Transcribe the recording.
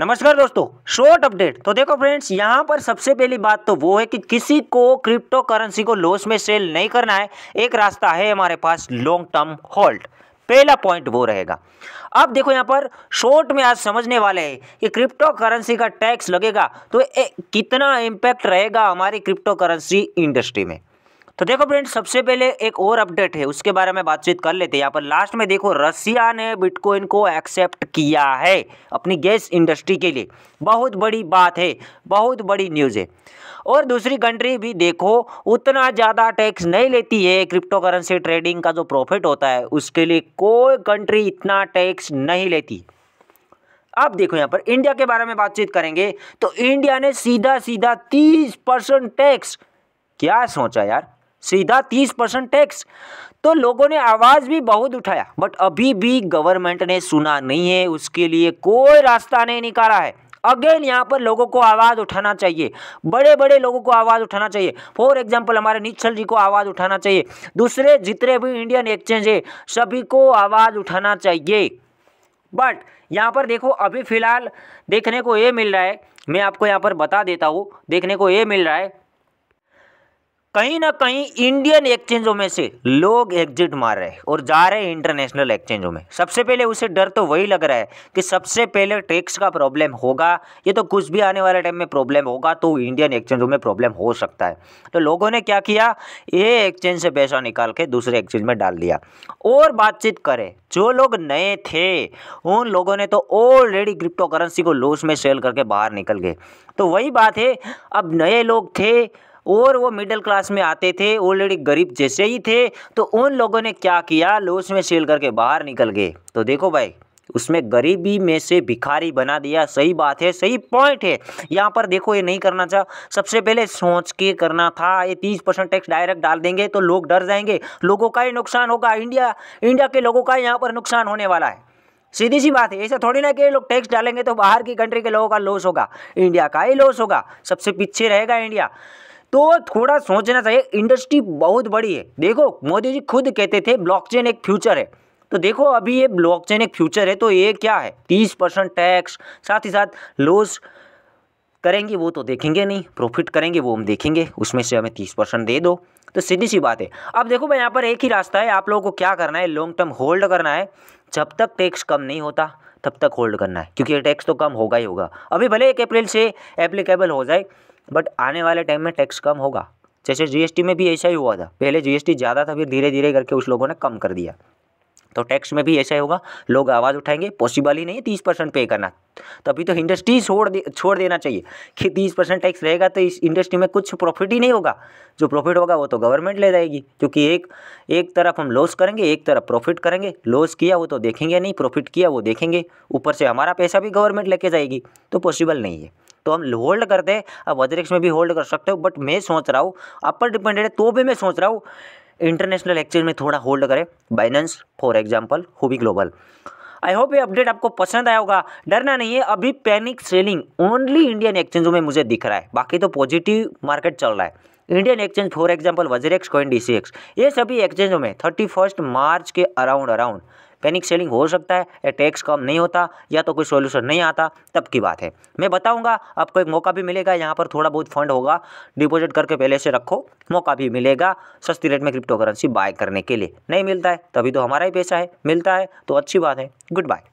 नमस्कार दोस्तों short update तो देखो फ्रेंड्स यहाँ पर सबसे पहली बात तो वो है कि किसी को क्रिप्टो करेंसी को लॉस में सेल नहीं करना है एक रास्ता है हमारे पास लॉन्ग टर्म होल्ड पहला पॉइंट वो रहेगा अब देखो यहाँ पर शॉर्ट में आज समझने वाले हैं कि क्रिप्टो करेंसी का टैक्स लगेगा तो ए, कितना इम्पैक्ट रहेगा हमारी क्रिप्टो करेंसी इंडस्ट्री में तो देखो फ्रेंड सबसे पहले एक और अपडेट है उसके बारे में बातचीत कर लेते हैं यहाँ पर लास्ट में देखो रसिया ने बिटकॉइन को एक्सेप्ट किया है अपनी गैस इंडस्ट्री के लिए बहुत बड़ी बात है बहुत बड़ी न्यूज़ है और दूसरी कंट्री भी देखो उतना ज़्यादा टैक्स नहीं लेती है क्रिप्टो करेंसी ट्रेडिंग का जो प्रॉफिट होता है उसके लिए कोई कंट्री इतना टैक्स नहीं लेती अब देखो यहाँ पर इंडिया के बारे में बातचीत करेंगे तो इंडिया ने सीधा सीधा तीस परसेंट टैक्स क्या सोचा यार सीधा तीस परसेंट टैक्स तो लोगों ने आवाज़ भी बहुत उठाया बट अभी भी गवर्नमेंट ने सुना नहीं है उसके लिए कोई रास्ता नहीं निकाला है अगेन यहाँ पर लोगों को आवाज़ उठाना चाहिए बड़े बड़े लोगों को आवाज़ उठाना चाहिए फॉर एग्जाम्पल हमारे निश्चल जी को आवाज़ उठाना चाहिए दूसरे जितने भी इंडियन एक्सचेंज है सभी को आवाज़ उठाना चाहिए बट यहाँ पर देखो अभी फ़िलहाल देखने को ये मिल रहा है मैं आपको यहाँ पर बता देता हूँ देखने को ये मिल रहा है कहीं ना कहीं इंडियन एक्सचेंजों में से लोग एग्जिट मार रहे हैं और जा रहे हैं इंटरनेशनल एक्सचेंजों में सबसे पहले उसे डर तो वही लग रहा है कि सबसे पहले टैक्स का प्रॉब्लम होगा ये तो कुछ भी आने वाले टाइम में प्रॉब्लम होगा तो इंडियन एक्सचेंजों में प्रॉब्लम हो सकता है तो लोगों ने क्या किया ये एक्सचेंज से पैसा निकाल के दूसरे एक्सचेंज में डाल दिया और बातचीत करें जो लोग नए थे उन लोगों ने तो ऑलरेडी क्रिप्टो करेंसी को लॉस में सेल करके बाहर निकल गए तो वही बात है अब नए लोग थे और वो मिडिल क्लास में आते थे ऑलरेडी गरीब जैसे ही थे तो उन लोगों ने क्या किया लॉस में सेल करके बाहर निकल गए तो देखो भाई उसमें गरीबी में से भिखारी बना दिया सही बात है सही पॉइंट है यहाँ पर देखो ये नहीं करना चाह सबसे पहले सोच के करना था ये तीस परसेंट टैक्स डायरेक्ट डाल देंगे तो लोग डर जाएंगे लोगों का ही नुकसान होगा इंडिया इंडिया के लोगों का यहाँ पर नुकसान होने वाला है सीधी सी बात है ऐसा थोड़ी ना कि लोग टैक्स डालेंगे तो बाहर की कंट्री के लोगों का लॉस होगा इंडिया का ही लॉस होगा सबसे पीछे रहेगा इंडिया तो थोड़ा सोचना चाहिए इंडस्ट्री बहुत बड़ी है देखो मोदी जी खुद कहते थे ब्लॉकचेन एक फ्यूचर है तो देखो अभी ये ब्लॉकचेन एक फ्यूचर है तो ये क्या है तीस परसेंट टैक्स साथ ही साथ लॉस करेंगे वो तो देखेंगे नहीं प्रॉफिट करेंगे वो हम देखेंगे उसमें से हमें तीस परसेंट दे दो तो सीधी सी बात है अब देखो भाई यहाँ पर एक ही रास्ता है आप लोगों को क्या करना है लॉन्ग टर्म होल्ड करना है जब तक टैक्स कम नहीं होता तब तक होल्ड करना है क्योंकि टैक्स तो कम होगा ही होगा अभी भले एक अप्रैल से एप्लीकेबल हो जाए बट आने वाले टाइम में टैक्स कम होगा जैसे जीएसटी में भी ऐसा ही हुआ था पहले जीएसटी ज़्यादा था फिर धीरे धीरे करके उस लोगों ने कम कर दिया तो टैक्स में भी ऐसा ही होगा लोग आवाज़ उठाएंगे पॉसिबल ही नहीं तीस परसेंट पे करना तभी तो इंडस्ट्री छोड़ दे छोड़ देना चाहिए कि तीस परसेंट टैक्स रहेगा तो इस इंडस्ट्री में कुछ प्रॉफिट ही नहीं होगा जो प्रॉफिट होगा वो तो गवर्नमेंट ले जाएगी क्योंकि एक एक तरफ हम लॉस करेंगे एक तरफ प्रॉफिट करेंगे लॉस किया वो तो देखेंगे नहीं प्रॉफिट किया वो देखेंगे ऊपर से हमारा पैसा भी गवर्नमेंट लेके जाएगी तो पॉसिबल नहीं है तो हम होल्ड करते हैं अब अतिरिक्त में भी होल्ड कर सकते हो बट मैं सोच रहा हूँ अपर डिपेंडेड है तो भी मैं सोच रहा हूँ इंटरनेशनल एक्सचेंज में थोड़ा होल्ड करें बाइनेंस फॉर एग्जाम्पल भी ग्लोबल आई होप ये अपडेट आपको पसंद आया होगा डरना नहीं है अभी पैनिक सेलिंग ओनली इंडियन एक्सचेंजों में मुझे दिख रहा है बाकी तो पॉजिटिव मार्केट चल रहा है Indian exchange for example WazirX coin D ये सभी एक्सचेंजों में थर्टी फर्स्ट मार्च के अराउंड अराउंड पैनिक सेलिंग हो सकता है या टैक्स कम नहीं होता या तो कोई सोल्यूशन नहीं आता तब की बात है मैं बताऊँगा आपको एक मौका भी मिलेगा यहाँ पर थोड़ा बहुत फंड होगा डिपोजिट करके पहले से रखो मौका भी मिलेगा सस्ती रेट में क्रिप्टो करेंसी बाय करने के लिए नहीं मिलता है तभी तो हमारा ही पैसा है मिलता है तो अच्छी बात है गुड बाय